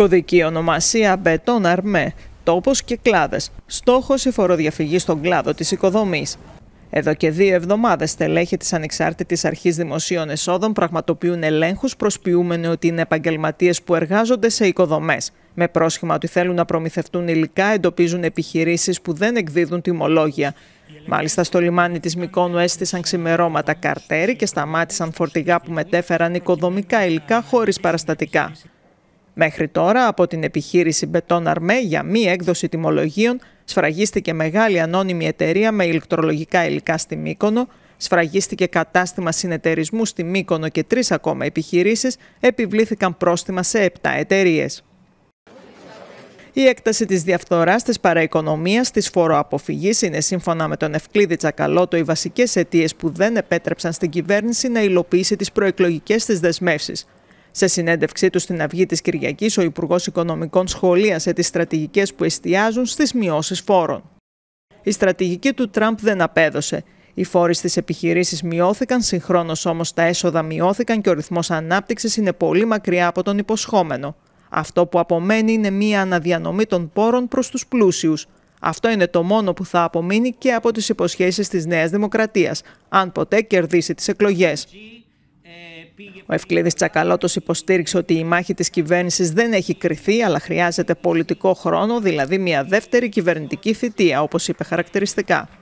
Κωδική ονομασία Μπετόν Αρμέ, τόπος και κλάδες. Στόχος η φοροδιαφυγή στον κλάδο της οικοδομής. Εδώ και δύο εβδομάδες, στελέχη της Ανεξάρτητης Αρχής Δημοσίων Εσόδων πραγματοποιούν ελέγχους, προσποιούμενοι ότι είναι επαγγελματίες που εργάζονται σε οικοδομές. Με πρόσχημα ότι θέλουν να προμηθευτούν υλικά, εντοπίζουν επιχειρήσεις που δεν εκδίδουν τιμολόγια. Μάλιστα, στο λιμάνι της Μικόνου έστησαν ξημερώματα καρτέρι και σταμάτησαν φορτηγά που μετέφεραν οικοδομικά υλικά χωρίς παραστατικά. Μέχρι τώρα από την επιχείρηση Μπετόν Αρμέ για μη έκδοση τιμολογίων σφραγίστηκε μεγάλη ανώνυμη εταιρεία με ηλεκτρολογικά υλικά στη Μύκονο, σφραγίστηκε κατάστημα συνεταιρισμού στη Μύκονο και τρεις ακόμα επιχειρήσεις επιβλήθηκαν πρόστιμα σε 7 εταιρείες. Η έκταση της διαφθοράς, της παραοικονομίας, της φοροαποφυγής είναι σύμφωνα με τον Ευκλήδη Τσακαλώτο οι βασικές αιτίες που δεν επέτρεψαν στην κυβέρνηση να υλοποιήσει τις προεκλογικές της δεσμεύσεις. Σε συνέντευξή του στην Αυγή της Κυριακής, ο Υπουργός Οικονομικών σχολίασε τις στρατηγικές που εστιάζουν στις μειώσεις φόρων. Η στρατηγική του Τραμπ δεν απέδωσε. Οι φόροι στις επιχειρήσεις μειώθηκαν, συγχρόνως όμως τα έσοδα μειώθηκαν και ο ρυθμός ανάπτυξης είναι πολύ μακριά από τον υποσχόμενο. Αυτό που απομένει είναι μία αναδιανομή των πόρων προς τους πλούσιους. Αυτό είναι το μόνο που θα απομείνει και από τις υποσχέσεις της Νέας Δημοκρατίας, αν ποτέ κερδίσει τις εκλογές. Ο Ευκλήδης Τσακαλώτος υποστήριξε ότι η μάχη της κυβέρνησης δεν έχει κρυθεί, αλλά χρειάζεται πολιτικό χρόνο, δηλαδή μια δεύτερη κυβερνητική θητεία, όπως είπε χαρακτηριστικά.